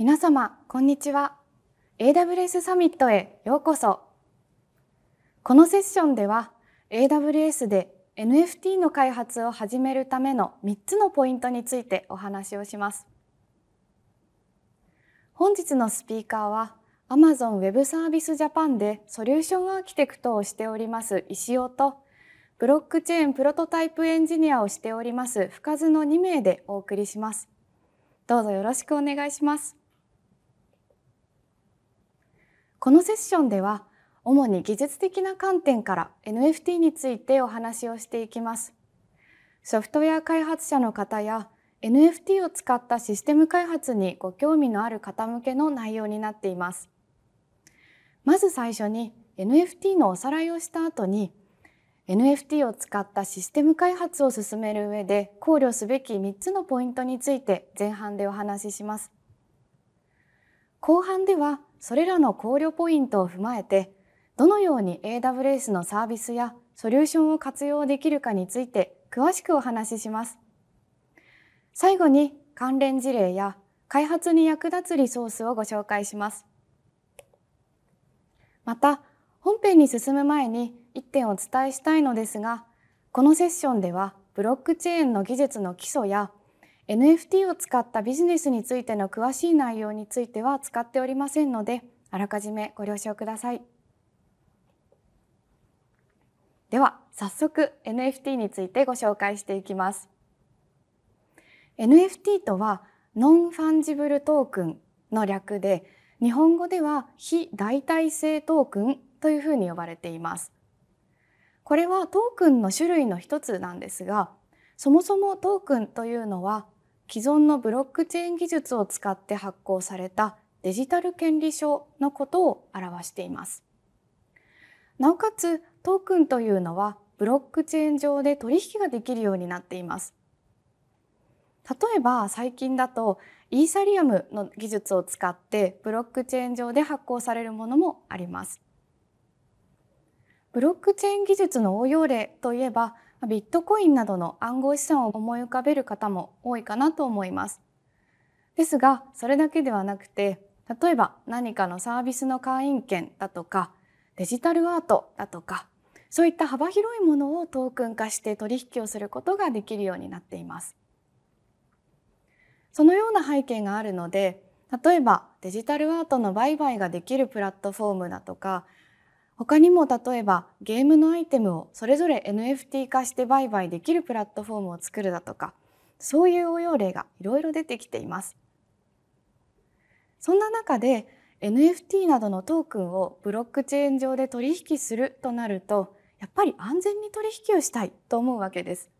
皆様、こんにちは。AWS サミットへようこそ。このセッションでは、AWS で NFT の開発を始めるための3つのポイントについてお話をします。本日のスピーカーは、Amazon Web Service Japan でソリューションアーキテクトをしております石尾と、ブロックチェーンプロトタイプエンジニアをしております深津の2名でお送りします。どうぞよろしくお願いします。このセッションでは主に技術的な観点から NFT についてお話をしていきます。ソフトウェア開発者の方や NFT を使ったシステム開発にご興味のある方向けの内容になっています。まず最初に NFT のおさらいをした後に NFT を使ったシステム開発を進める上で考慮すべき3つのポイントについて前半でお話しします。後半ではそれらの考慮ポイントを踏まえてどのように AWS のサービスやソリューションを活用できるかについて詳しくお話しします。最後に関連事例や開発に役立つリソースをご紹介します。また本編に進む前に1点お伝えしたいのですがこのセッションではブロックチェーンの技術の基礎や NFT を使ったビジネスについての詳しい内容については使っておりませんのであらかじめご了承くださいでは早速 NFT についてご紹介していきます NFT とはノンファンジブルトークンの略で日本語では非代替性トークンというふうに呼ばれていますこれはトークンの種類の一つなんですがそもそもトークンというのは既存のブロックチェーン技術を使って発行されたデジタル権利書のことを表しています。なおかつトークンというのはブロックチェーン上で取引ができるようになっています。例えば最近だとイーサリアムの技術を使ってブロックチェーン上で発行されるものもあります。ブロックチェーン技術の応用例といえばビットコインなどの暗号資産を思い浮かべる方も多いかなと思います。ですが、それだけではなくて、例えば何かのサービスの会員権だとか、デジタルアートだとか、そういった幅広いものをトークン化して取引をすることができるようになっています。そのような背景があるので、例えばデジタルアートの売買ができるプラットフォームだとか他にも例えばゲームのアイテムをそれぞれ NFT 化して売買できるプラットフォームを作るだとかそういう応用例がいろいろ出てきていますそんな中で NFT などのトークンをブロックチェーン上で取引するとなるとやっぱり安全に取引をしたいと思うわけです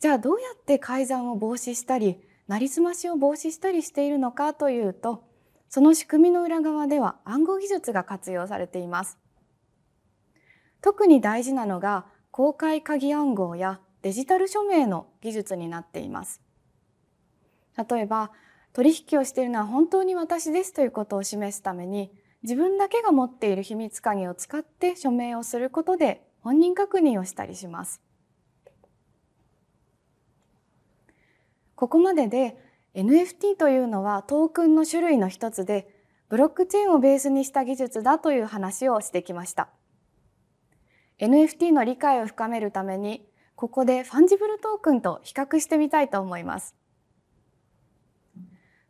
じゃあどうやって改ざんを防止したりなりすましを防止したりしているのかというとその仕組みの裏側では暗号技術が活用されています。特に大事なのが公開鍵暗号やデジタル署名の技術になっています。例えば取引をしているのは本当に私ですということを示すために自分だけが持っている秘密鍵を使って署名をすることで本人確認をしたりします。ここまでで NFT というのはトークンの種類の一つでブロックチェーンをベースにした技術だという話をしてきました NFT の理解を深めるためにここでファンジブルトークンと比較してみたいと思います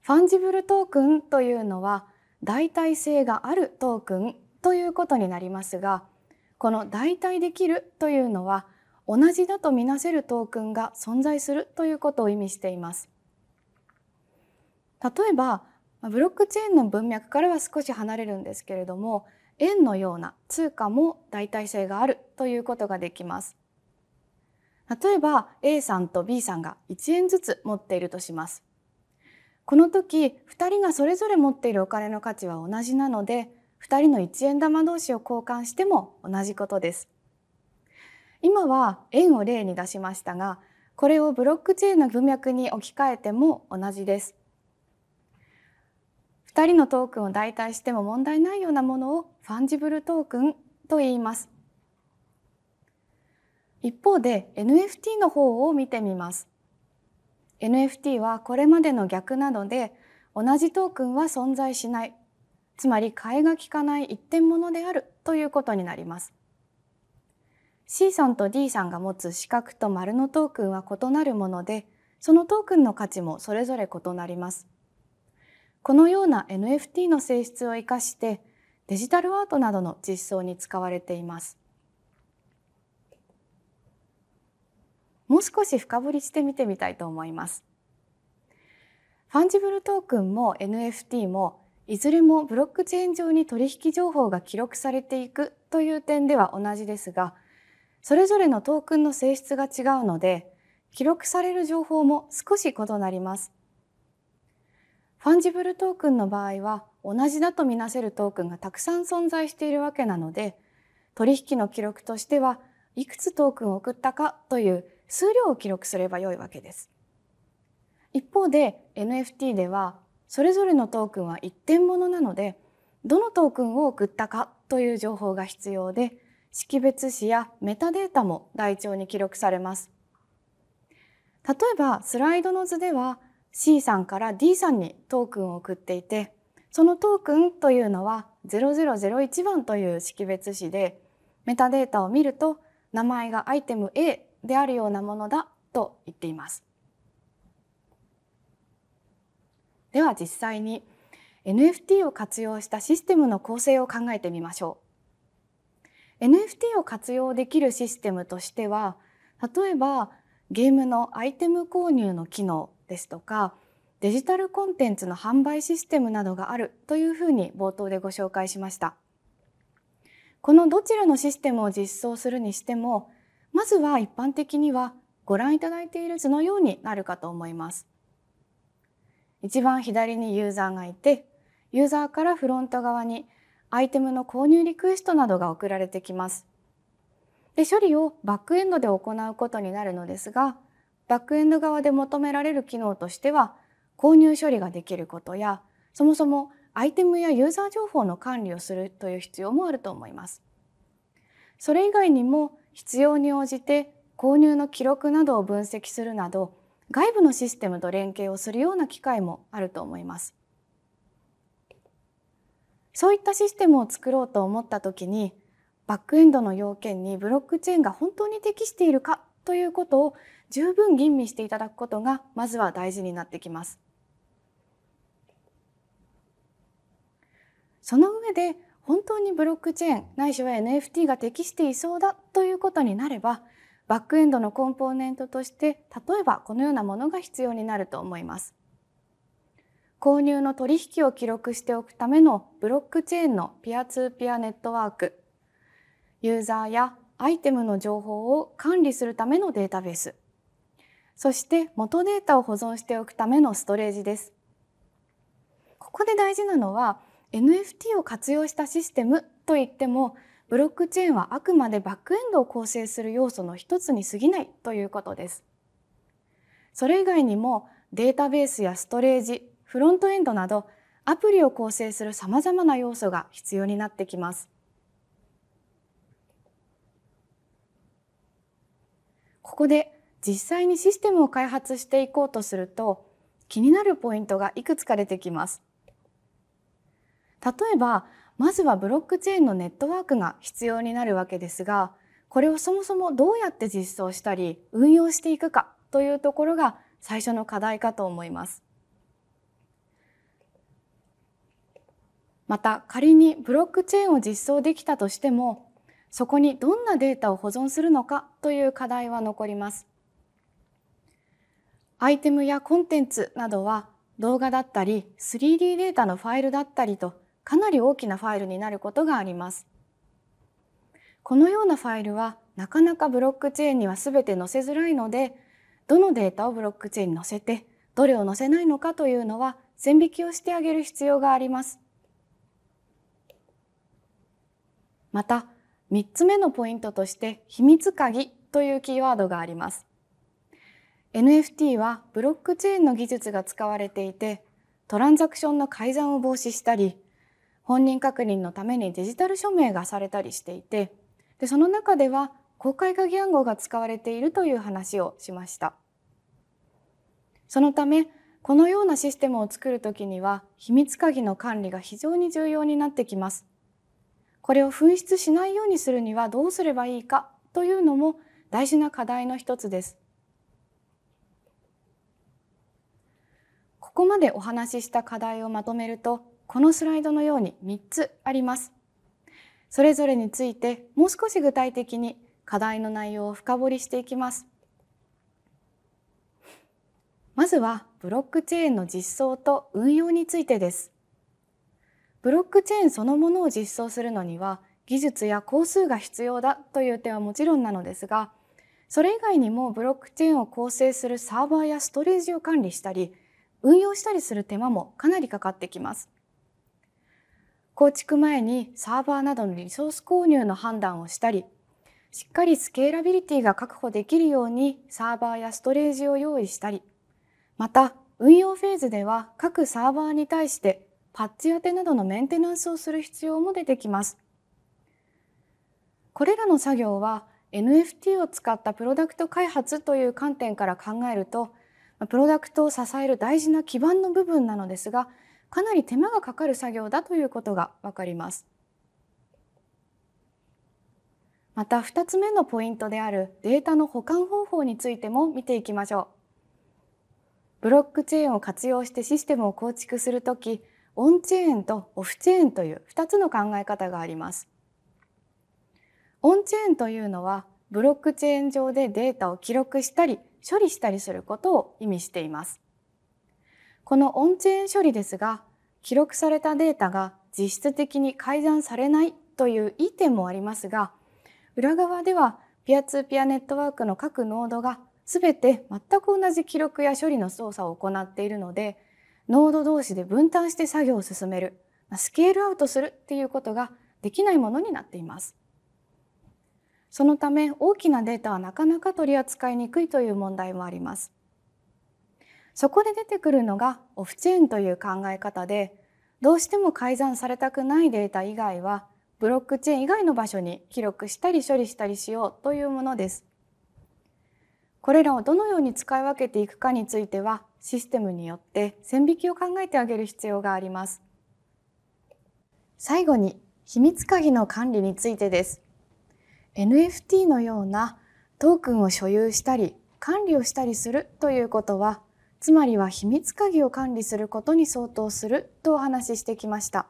ファンジブルトークンというのは代替性があるトークンということになりますがこの代替できるというのは同じだとみなせるトークンが存在するということを意味しています例えばブロックチェーンの文脈からは少し離れるんですけれども円のような通貨も代替性があるということができます。例えば A さんと B さんが1円ずつ持っているとします。この時2人がそれぞれ持っているお金の価値は同じなので2人の1円玉同士を交換しても同じことです。今は円を例に出しましたがこれをブロックチェーンの文脈に置き換えても同じです。2人のトークンを代替しても問題ないようなものをファンジブルトークンと言います一方で NFT の方を見てみます NFT はこれまでの逆なので同じトークンは存在しないつまり替えが利かない一点物であるということになります C さんと D さんが持つ四角と丸のトークンは異なるものでそのトークンの価値もそれぞれ異なりますこのような NFT の性質を生かしてデジタルアートなどの実装に使われています。もう少し深掘りしてみてみたいと思います。ファンジブルトークンも NFT もいずれもブロックチェーン上に取引情報が記録されていくという点では同じですがそれぞれのトークンの性質が違うので記録される情報も少し異なります。ファンジブルトークンの場合は同じだとみなせるトークンがたくさん存在しているわけなので取引の記録としてはいくつトークンを送ったかという数量を記録すれば良いわけです。一方で NFT ではそれぞれのトークンは一点物なのでどのトークンを送ったかという情報が必要で識別子やメタデータも台帳に記録されます。例えばスライドの図では C さんから D さんにトークンを送っていてそのトークンというのは0001番という識別紙でメタデータを見ると名前がアイテム A であるようなものだと言っています。では実際に NFT を活用したシステムの構成を考えてみましょう。NFT を活用できるシステムとしては例えばゲームのアイテム購入の機能ですとかデジタルコンテンツの販売システムなどがあるというふうに冒頭でご紹介しましたこのどちらのシステムを実装するにしてもまずは一般的にはご覧いただいている図のようになるかと思います一番左にユーザーがいてユーザーからフロント側にアイテムの購入リクエストなどが送られてきますで処理をバックエンドで行うことになるのですがバックエンド側で求められる機能としては購入処理ができることやそもそもアイテムやユーザー情報の管理をするという必要もあると思います。それ以外にも必要に応じて購入の記録などを分析するなど外部のシステムと連携をするような機会もあると思います。そういったシステムを作ろうと思った時にバックエンドの要件にブロックチェーンが本当に適しているかということを十分吟味していただくことがまずは大事になってきます。その上で本当にブロックチェーンないしは NFT が適していそうだということになればバックエンドのコンポーネントとして例えばこのようなものが必要になると思います。購入の取引を記録しておくためのブロックチェーンのピアツーピアネットワークユーザーやアイテムの情報を管理するためのデータベースそして元データを保存しておくためのストレージです。ここで大事なのは NFT を活用したシステムといってもブロックチェーンはあくまでバックエンドを構成する要素の一つに過ぎないということです。それ以外にもデータベースやストレージ、フロントエンドなどアプリを構成する様々な要素が必要になってきます。ここで実際にシステムを開発していこうとすると気になるポイントがいくつか出てきます。例えばまずはブロックチェーンのネットワークが必要になるわけですがこれをそもそもどうやって実装したり運用していくかというところが最初の課題かと思います。また仮にブロックチェーンを実装できたとしてもそこにどんなデータを保存するのかという課題は残ります。アイテムやコンテンツなどは動画だったり 3D データのファイルだったりとかなり大きなファイルになることがあります。このようなファイルはなかなかブロックチェーンには全て載せづらいのでどのデータをブロックチェーンに載せてどれを載せないのかというのは線引きをしてあげる必要があります。また3つ目のポイントとして秘密鍵というキーワードがあります。NFT はブロックチェーンの技術が使われていてトランザクションの改ざんを防止したり本人確認のためにデジタル署名がされたりしていてでその中では公開鍵暗号が使われているという話をしましたそのためこのようなシステムを作るときには秘密鍵の管理が非常に重要になってきますこれを紛失しないようにするにはどうすればいいかというのも大事な課題の一つですここまでお話しした課題をまとめるとこのスライドのように3つあります。それぞれについてもう少し具体的に課題の内容を深掘りしていきます。まずはブロックチェーンの実装と運用についてです。ブロックチェーンそのものを実装するのには技術や工数が必要だという点はもちろんなのですがそれ以外にもブロックチェーンを構成するサーバーやストレージを管理したり運用したりする手間もかなりかかってきます。構築前にサーバーなどのリソース購入の判断をしたりしっかりスケーラビリティが確保できるようにサーバーやストレージを用意したりまた運用フェーズでは各サーバーに対してパッチ当てなどのメンテナンスをする必要も出てきます。これらの作業は NFT を使ったプロダクト開発という観点から考えるとプロダクトを支える大事な基盤の部分なのですがかなり手間がかかる作業だということがわかりますまた2つ目のポイントであるデータの保管方法についても見ていきましょうブロックチェーンを活用してシステムを構築するときオンチェーンとオフチェーンという2つの考え方がありますオンチェーンというのはブロックチェーン上でデータを記録したり処理したりすることを意味しています。このオンチェーン処理ですが、記録されたデータが実質的に改ざんされないといういい点もありますが、裏側ではピアツーピアネットワークの各ノードが全て全く同じ記録や処理の操作を行っているので、ノード同士で分担して作業を進める、スケールアウトするっていうことができないものになっています。そのため大きなデータはなかなか取り扱いにくいという問題もあります。そこで出てくるのがオフチェーンという考え方でどうしても改ざんされたくないデータ以外はブロックチェーン以外の場所に記録したり処理したりしようというものです。これらをどのように使い分けていくかについてはシステムによって線引きを考えてあげる必要があります。最後に秘密鍵の管理についてです。NFT のようなトークンを所有したり管理をしたりするということはつまりは秘密鍵を管理することに相当するとお話ししてきました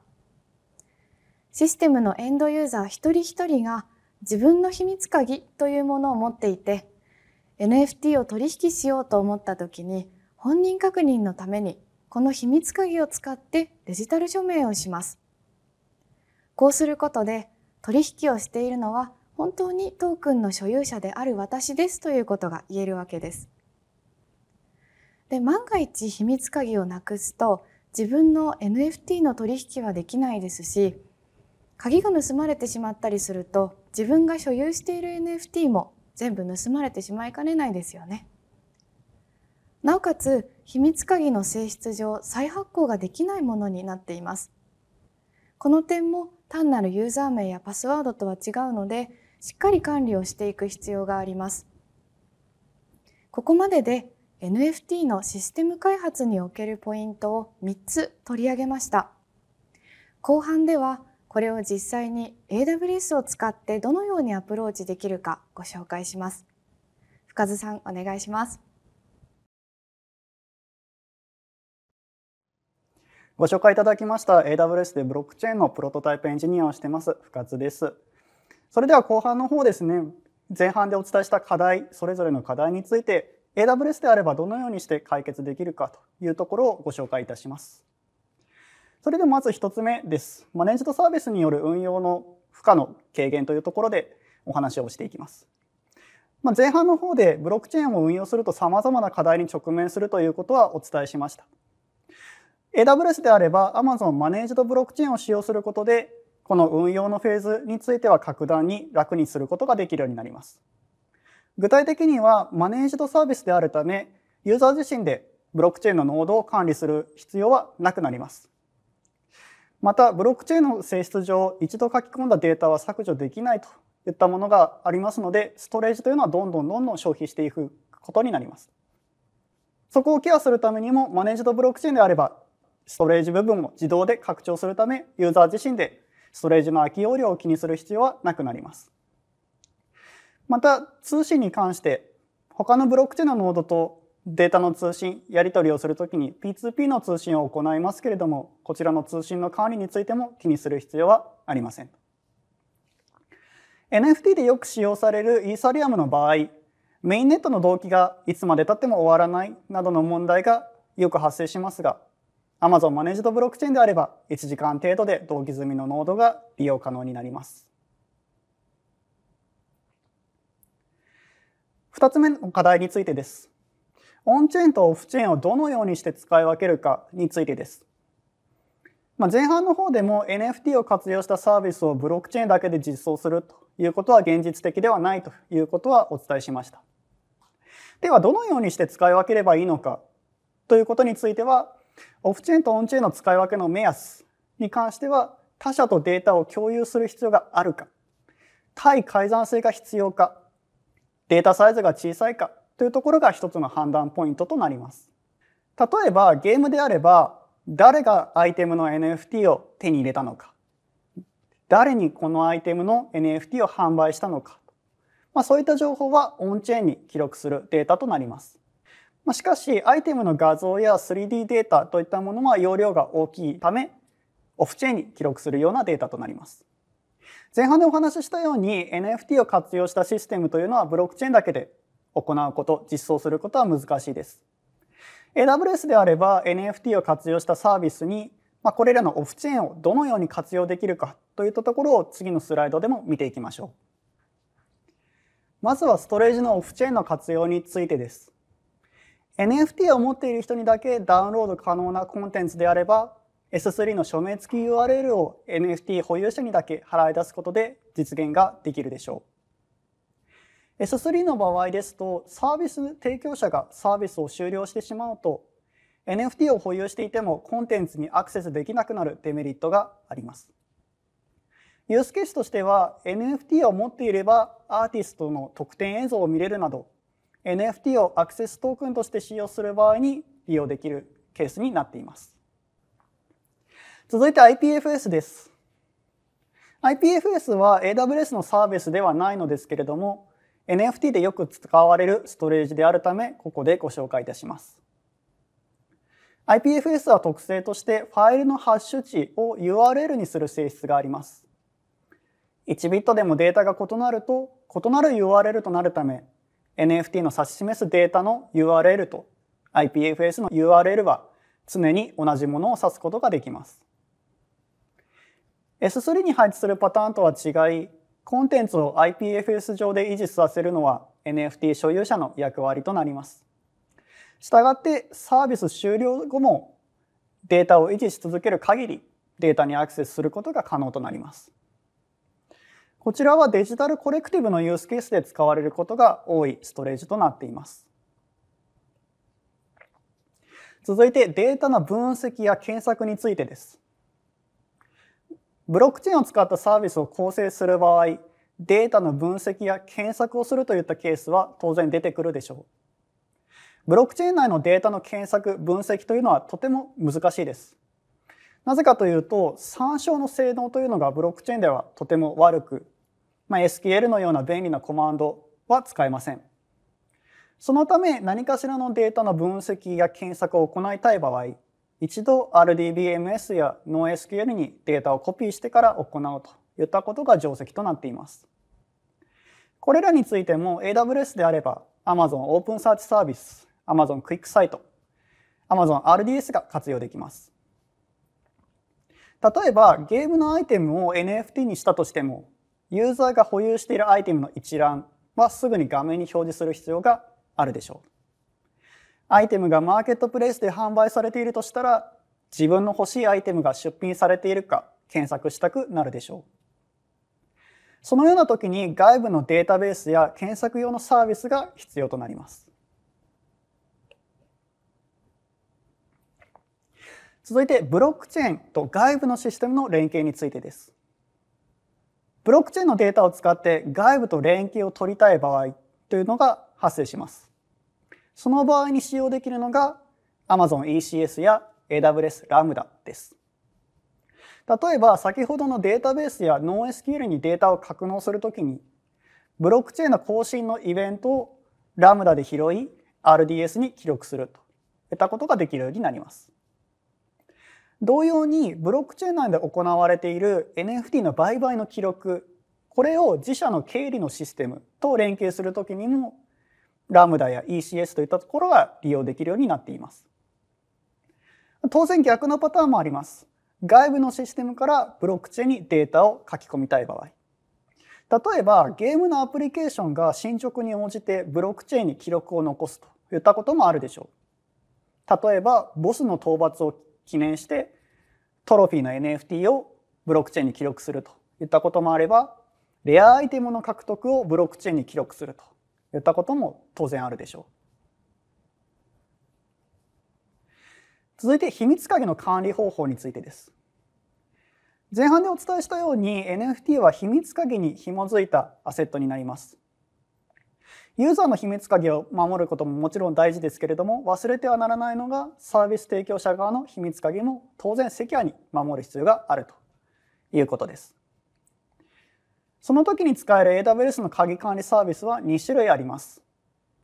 システムのエンドユーザー一人一人が自分の秘密鍵というものを持っていて NFT を取引しようと思った時に本人確認のためにこの秘密鍵を使ってデジタル署名をしますこうすることで取引をしているのは本当にトークンの所有者である私ですということが言えるわけです。で万が一秘密鍵をなくすと自分の NFT の取引はできないですし鍵が盗まれてしまったりすると自分が所有している NFT も全部盗まれてしまいかねないですよね。なおかつ秘密鍵の性質上再発行ができないものになっています。この点も単なるユーザー名やパスワードとは違うのでしっかり管理をしていく必要があります。ここまでで NFT のシステム開発におけるポイントを3つ取り上げました。後半ではこれを実際に AWS を使ってどのようにアプローチできるかご紹介します。深津さんお願いします。ご紹介いただきました AWS でブロックチェーンのプロトタイプエンジニアをしてます深津です。それでは後半の方ですね、前半でお伝えした課題、それぞれの課題について、AWS であればどのようにして解決できるかというところをご紹介いたします。それでまず一つ目です。マネージドサービスによる運用の負荷の軽減というところでお話をしていきます。まあ、前半の方でブロックチェーンを運用すると様々な課題に直面するということはお伝えしました。AWS であれば Amazon マネージドブロックチェーンを使用することでこの運用のフェーズについては格段に楽にすることができるようになります。具体的にはマネージドサービスであるため、ユーザー自身でブロックチェーンのノードを管理する必要はなくなります。また、ブロックチェーンの性質上、一度書き込んだデータは削除できないといったものがありますので、ストレージというのはどんどんどんどん消費していくことになります。そこをケアするためにも、マネージドブロックチェーンであれば、ストレージ部分を自動で拡張するため、ユーザー自身でストレージの空き容量を気にする必要はなくなります。また、通信に関して、他のブロックチェーンのノードとデータの通信、やり取りをするときに P2P の通信を行いますけれども、こちらの通信の管理についても気にする必要はありません。NFT でよく使用されるイーサリアムの場合、メインネットの動機がいつまで経っても終わらないなどの問題がよく発生しますが、Amazon マネージドブロックチェーンであれば1時間程度で同期済みのノードが利用可能になります。2つ目の課題についてです。オンチェーンとオフチェーンをどのようにして使い分けるかについてです。まあ、前半の方でも NFT を活用したサービスをブロックチェーンだけで実装するということは現実的ではないということはお伝えしました。ではどのようにして使い分ければいいのかということについてはオフチェーンとオンチェーンの使い分けの目安に関しては、他社とデータを共有する必要があるか、対改ざん性が必要か、データサイズが小さいかというところが一つの判断ポイントとなります。例えばゲームであれば、誰がアイテムの NFT を手に入れたのか、誰にこのアイテムの NFT を販売したのか、まあ、そういった情報はオンチェーンに記録するデータとなります。ましかし、アイテムの画像や 3D データといったものは容量が大きいため、オフチェーンに記録するようなデータとなります。前半でお話ししたように NFT を活用したシステムというのはブロックチェーンだけで行うこと、実装することは難しいです。AWS であれば NFT を活用したサービスに、まあ、これらのオフチェーンをどのように活用できるかといったところを次のスライドでも見ていきましょう。まずはストレージのオフチェーンの活用についてです。NFT を持っている人にだけダウンロード可能なコンテンツであれば S3 の署名付き URL を NFT 保有者にだけ払い出すことで実現ができるでしょう。S3 の場合ですとサービス提供者がサービスを終了してしまうと NFT を保有していてもコンテンツにアクセスできなくなるデメリットがあります。ユースケースとしては NFT を持っていればアーティストの特典映像を見れるなど NFT をアクセストークンとして使用する場合に利用できるケースになっています。続いて IPFS です。IPFS は AWS のサービスではないのですけれども NFT でよく使われるストレージであるためここでご紹介いたします。IPFS は特性としてファイルのハッシュ値を URL にする性質があります。1ビットでもデータが異なると異なる URL となるため NFT の指し示すデータの URL と IPFS の URL は常に同じものを指すことができます。S3 に配置するパターンとは違い、コンテンツを IPFS 上で維持させるのは NFT 所有者の役割となります。したがってサービス終了後もデータを維持し続ける限りデータにアクセスすることが可能となります。こちらはデジタルコレクティブのユースケースで使われることが多いストレージとなっています。続いてデータの分析や検索についてです。ブロックチェーンを使ったサービスを構成する場合、データの分析や検索をするといったケースは当然出てくるでしょう。ブロックチェーン内のデータの検索、分析というのはとても難しいです。なぜかというと、参照の性能というのがブロックチェーンではとても悪く、まあ、SQL のような便利なコマンドは使えません。そのため、何かしらのデータの分析や検索を行いたい場合、一度 RDBMS や NoSQL にデータをコピーしてから行うといったことが定石となっています。これらについても AWS であれば Amazon Open Search Service、Amazon Quick Site、Amazon RDS が活用できます。例えばゲームのアイテムを NFT にしたとしてもユーザーが保有しているアイテムの一覧はすぐに画面に表示する必要があるでしょう。アイテムがマーケットプレイスで販売されているとしたら自分の欲しいアイテムが出品されているか検索したくなるでしょう。そのような時に外部のデータベースや検索用のサービスが必要となります。続いてブロックチェーンと外部のシステムの連携についてです。ブロックチェーンのデータを使って外部と連携を取りたい場合というのが発生します。その場合に使用できるのが Amazon ECS や AWS Lambda です。例えば先ほどのデータベースや NoSQL にデータを格納するときにブロックチェーンの更新のイベントを Lambda で拾い RDS に記録するといったことができるようになります。同様にブロックチェーン内で行われている NFT の売買の記録これを自社の経理のシステムと連携するときにもラムダや ECS といったところが利用できるようになっています当然逆のパターンもあります外部のシステムからブロックチェーンにデータを書き込みたい場合例えばゲームのアプリケーションが進捗に応じてブロックチェーンに記録を残すといったこともあるでしょう例えばボスの討伐を記念してトロフィーの NFT をブロックチェーンに記録するといったこともあればレアアイテムの獲得をブロックチェーンに記録するといったことも当然あるでしょう。続いて秘密鍵の管理方法についてです。前半でお伝えしたように NFT は秘密鍵に紐づいたアセットになります。ユーザーの秘密鍵を守ることももちろん大事ですけれども忘れてはならないのがサービス提供者側の秘密鍵も当然セキュアに守る必要があるということです。その時に使える AWS の鍵管理サービスは2種類あります。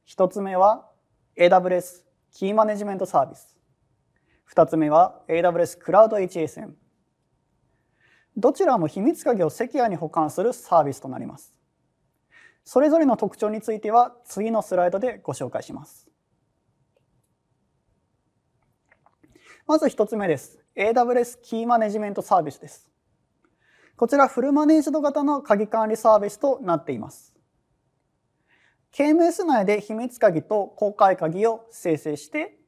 1つ目は AWS キーマネジメントサービス。2つ目は AWS クラウド HSM。どちらも秘密鍵をセキュアに保管するサービスとなります。それぞれの特徴については次のスライドでご紹介します。まず1つ目です。AWS キーマネジメントサービスです。こちらフルマネージド型の鍵管理サービスとなっています。KMS 内で秘密鍵と公開鍵を生成して、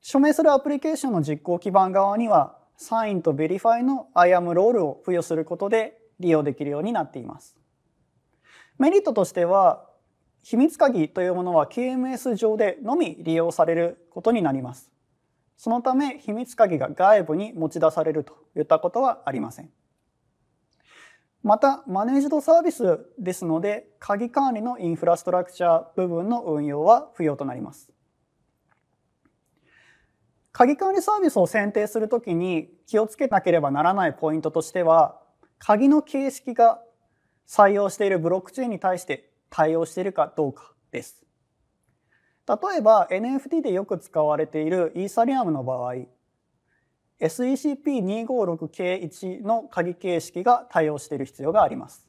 署名するアプリケーションの実行基盤側には、サインとベリファイの IAM ロールを付与することで利用できるようになっています。メリットとしては秘密鍵というものは KMS 上でのみ利用されることになります。そのため秘密鍵が外部に持ち出されるといったことはありません。またマネージドサービスですので鍵管理のインフラストラクチャー部分の運用は不要となります。鍵管理サービスを選定するときに気をつけなければならないポイントとしては鍵の形式が採用しているブロックチェーンに対して対応しているかどうかです。例えば NFT でよく使われているイーサリアムの場合 SECP256K1 の鍵形式が対応している必要があります。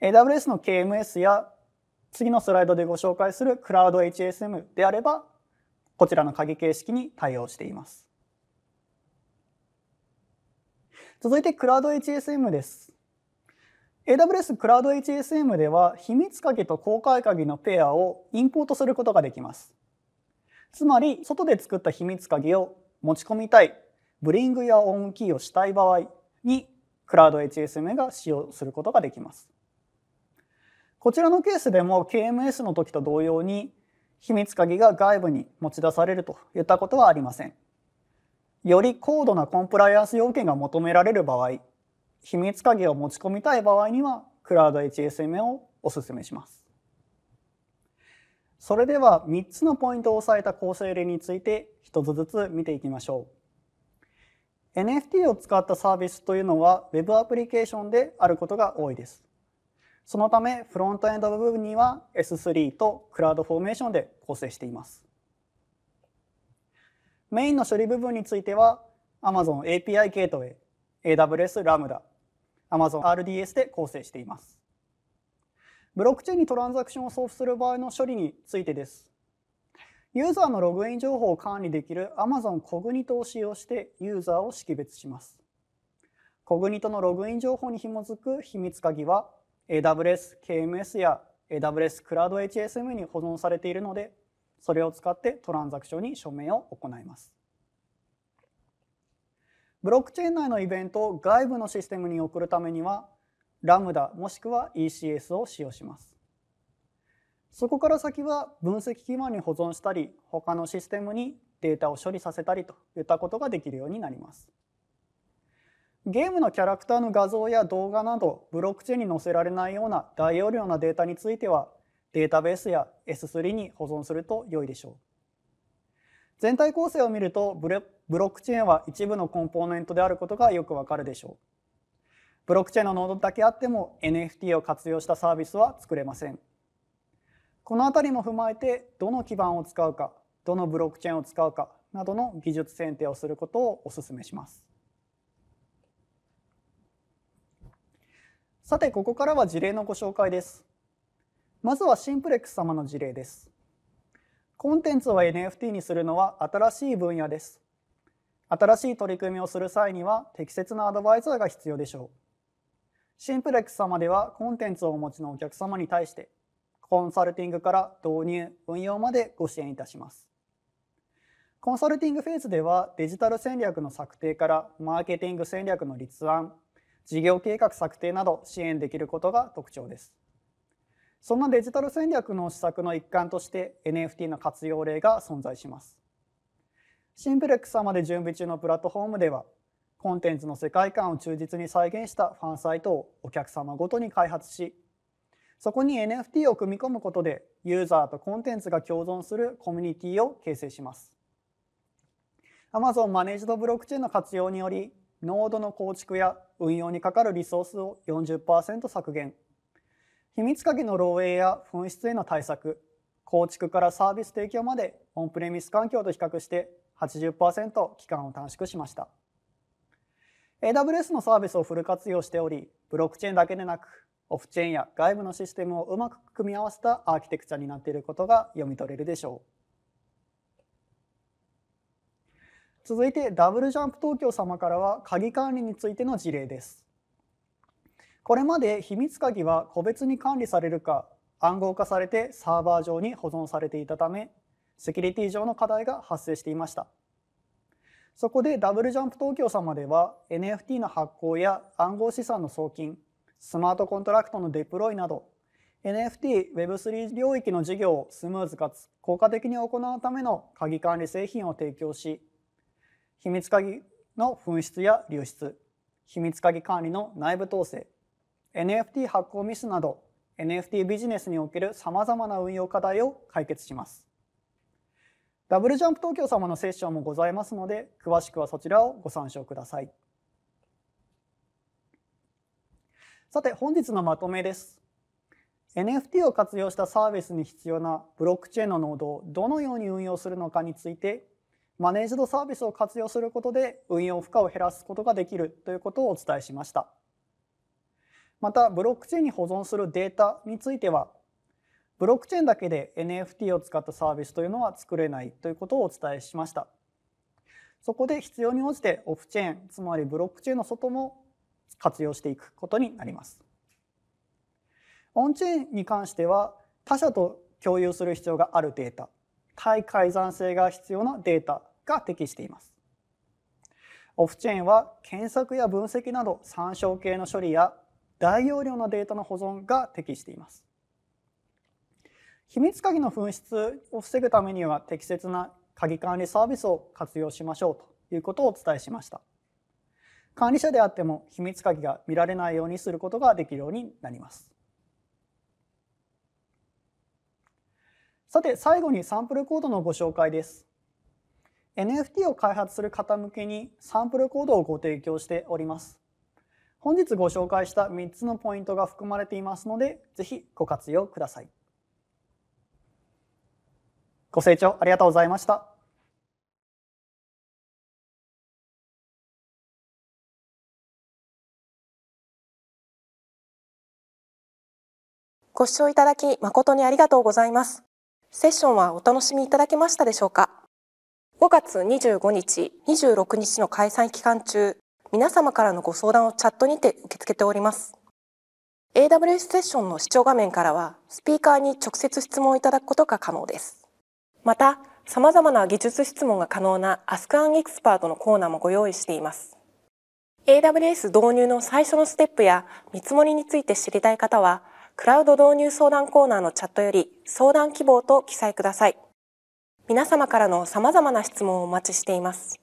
AWS の KMS や次のスライドでご紹介するクラウド HSM であればこちらの鍵形式に対応しています。続いてクラウド HSM です。AWS クラウド HSM では秘密鍵と公開鍵のペアをインポートすることができます。つまり、外で作った秘密鍵を持ち込みたい、ブリングやオンキーをしたい場合に、クラウド HSM が使用することができます。こちらのケースでも KMS の時と同様に、秘密鍵が外部に持ち出されるといったことはありません。より高度なコンプライアンス要件が求められる場合、秘密鍵を持ち込みたい場合には、クラウド HSM をおすすめします。それでは3つのポイントを押さえた構成例について1つずつ見ていきましょう。NFT を使ったサービスというのは Web アプリケーションであることが多いです。そのためフロントエンド部分には S3 とクラウドフォーメーションで構成しています。メインの処理部分については Amazon API ゲートウェイ AWS、ラムダ、a Amazon RDS で構成しています。ブロックチェーンにトランザクションを送付する場合の処理についてです。ユーザーのログイン情報を管理できる Amazon コグニトを使用してユーザーを識別します。コグニトのログイン情報に紐づく秘密鍵は AWS KMS や AWS クラウド HSM に保存されているので、それを使ってトランザクションに署名を行います。ブロックチェーン内のイベントを外部のシステムに送るためにはラムダもしくは ECS を使用しますそこから先は分析基盤に保存したり他のシステムにデータを処理させたりといったことができるようになりますゲームのキャラクターの画像や動画などブロックチェーンに載せられないような大容量なデータについてはデータベースや S3 に保存すると良いでしょう。全体構成を見るとブロックチェーンは一部のコンポーネントであることがよくわかるでしょう。ブロックチェーンのノードだけあっても NFT を活用したサービスは作れません。この辺りも踏まえてどの基盤を使うか、どのブロックチェーンを使うかなどの技術選定をすることをお勧めします。さてここからは事例のご紹介です。まずはシンプレックス様の事例です。コンテンツを NFT にするのは新しい分野です。新しい取り組みをする際には適切なアドバイザーが必要でしょう。シンプレックス様ではコンテンツをお持ちのお客様に対してコンサルティングから導入、運用までご支援いたします。コンサルティングフェーズではデジタル戦略の策定からマーケティング戦略の立案、事業計画策定など支援できることが特徴です。そんなデジタル戦略の施策の一環として NFT の活用例が存在します。シンプレックス様で準備中のプラットフォームでは、コンテンツの世界観を忠実に再現したファンサイトをお客様ごとに開発し、そこに NFT を組み込むことで、ユーザーとコンテンツが共存するコミュニティを形成します。Amazon マネージドブロックチェーンの活用により、ノードの構築や運用にかかるリソースを40%削減。秘密鍵の漏洩や紛失への対策構築からサービス提供までオンプレミス環境と比較して80%期間を短縮しました AWS のサービスをフル活用しておりブロックチェーンだけでなくオフチェーンや外部のシステムをうまく組み合わせたアーキテクチャになっていることが読み取れるでしょう続いてダブルジャンプ東京様からは鍵管理についての事例ですこれまで秘密鍵は個別に管理されるか暗号化されてサーバー上に保存されていたためセキュリティ上の課題が発生していましたそこでダブルジャンプ東京様では NFT の発行や暗号資産の送金スマートコントラクトのデプロイなど NFTWeb3 領域の事業をスムーズかつ効果的に行うための鍵管理製品を提供し秘密鍵の紛失や流出秘密鍵管理の内部統制 NFT 発行ミスなど NFT ビジネスにおける様々な運用課題を解決します。ダブルジャンプ東京様のセッションもございますので、詳しくはそちらをご参照ください。さて、本日のまとめです。NFT を活用したサービスに必要なブロックチェーンのノードをどのように運用するのかについて、マネージドサービスを活用することで運用負荷を減らすことができるということをお伝えしました。またブロックチェーンに保存するデータについてはブロックチェーンだけで NFT を使ったサービスというのは作れないということをお伝えしましたそこで必要に応じてオフチェーンつまりブロックチェーンの外も活用していくことになりますオンチェーンに関しては他社と共有する必要があるデータ対改ざん性が必要なデータが適していますオフチェーンは検索や分析など参照系の処理や大容量のデータの保存が適しています。秘密鍵の紛失を防ぐためには適切な鍵管理サービスを活用しましょうということをお伝えしました。管理者であっても秘密鍵が見られないようにすることができるようになります。さて最後にサンプルコードのご紹介です。NFT を開発する方向けにサンプルコードをご提供しております。本日ご紹介した3つのポイントが含まれていますので、ぜひご活用ください。ご清聴ありがとうございました。ご視聴いただき誠にありがとうございます。セッションはお楽しみいただけましたでしょうか5月25日、26日の開催期間中、皆様からのご相談をチャットにて受け付けております AWS セッションの視聴画面からはスピーカーに直接質問いただくことが可能ですまた様々な技術質問が可能な Ask an Expert のコーナーもご用意しています AWS 導入の最初のステップや見積もりについて知りたい方はクラウド導入相談コーナーのチャットより相談希望と記載ください皆様からの様々な質問をお待ちしています